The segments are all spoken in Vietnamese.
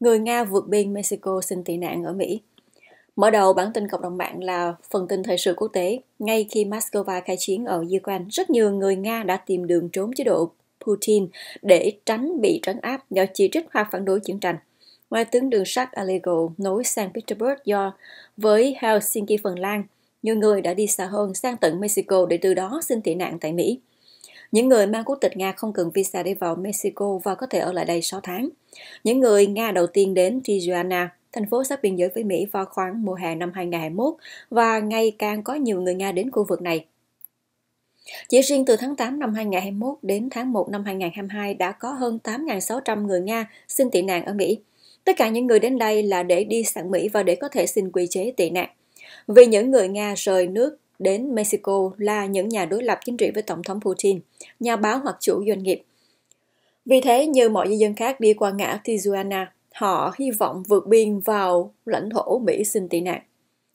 người Nga vượt biên Mexico xin tị nạn ở Mỹ. Mở đầu bản tin cộng đồng mạng là phần tin thời sự quốc tế. Ngay khi Moscow khai chiến ở Ukraine, rất nhiều người Nga đã tìm đường trốn chế độ Putin để tránh bị trấn áp do chỉ trích hoặc phản đối chiến tranh. Ngoài tướng đường sắt Allego nối Saint Petersburg do với Helsinki, Phần Lan, nhiều người đã đi xa hơn sang tận Mexico để từ đó xin tị nạn tại Mỹ. Những người mang quốc tịch Nga không cần visa để vào Mexico và có thể ở lại đây 6 tháng. Những người Nga đầu tiên đến Tijuana, thành phố sát biên giới với Mỹ vào khoảng mùa hè năm 2021 và ngày càng có nhiều người Nga đến khu vực này. Chỉ riêng từ tháng 8 năm 2021 đến tháng 1 năm 2022 đã có hơn 8.600 người Nga xin tị nạn ở Mỹ. Tất cả những người đến đây là để đi sang Mỹ và để có thể xin quy chế tị nạn. Vì những người Nga rời nước đến Mexico là những nhà đối lập chính trị với Tổng thống Putin, nhà báo hoặc chủ doanh nghiệp. Vì thế, như mọi di dân khác đi qua ngã Tijuana, họ hy vọng vượt biên vào lãnh thổ Mỹ xin tị nạn.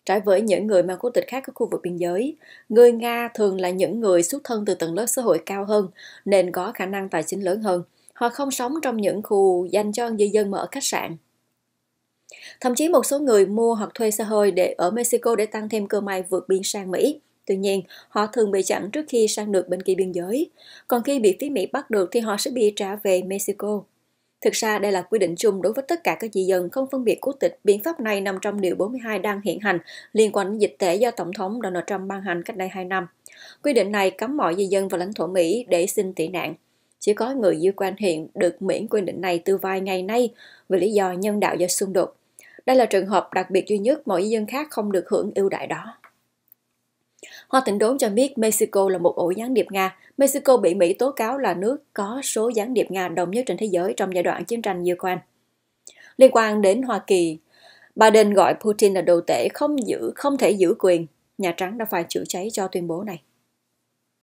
Trái với những người mang quốc tịch khác ở khu vực biên giới, người Nga thường là những người xuất thân từ tầng lớp xã hội cao hơn nên có khả năng tài chính lớn hơn. Họ không sống trong những khu dành cho di dân mở khách sạn, Thậm chí một số người mua hoặc thuê xe hơi để ở Mexico để tăng thêm cơ may vượt biên sang Mỹ. Tuy nhiên, họ thường bị chặn trước khi sang được bên kia biên giới. Còn khi bị phía Mỹ bắt được thì họ sẽ bị trả về Mexico. Thực ra đây là quy định chung đối với tất cả các di dân không phân biệt quốc tịch. Biện pháp này nằm trong điều 42 đang hiện hành liên quan đến dịch tễ do Tổng thống Donald Trump ban hành cách đây 2 năm. Quy định này cấm mọi di dân vào lãnh thổ Mỹ để xin tị nạn. Chỉ có người di quan hiện được miễn quy định này từ vài ngày nay vì lý do nhân đạo do xung đột. Đây là trường hợp đặc biệt duy nhất mọi dân khác không được hưởng ưu đại đó. Hoa thịnh Đốn cho biết Mexico là một ổ gián điệp Nga. Mexico bị Mỹ tố cáo là nước có số gián điệp Nga đông nhất trên thế giới trong giai đoạn chiến tranh Ukraine. Liên quan đến Hoa Kỳ, Biden gọi Putin là đồ tể không giữ không thể giữ quyền. Nhà Trắng đã phải chữa cháy cho tuyên bố này.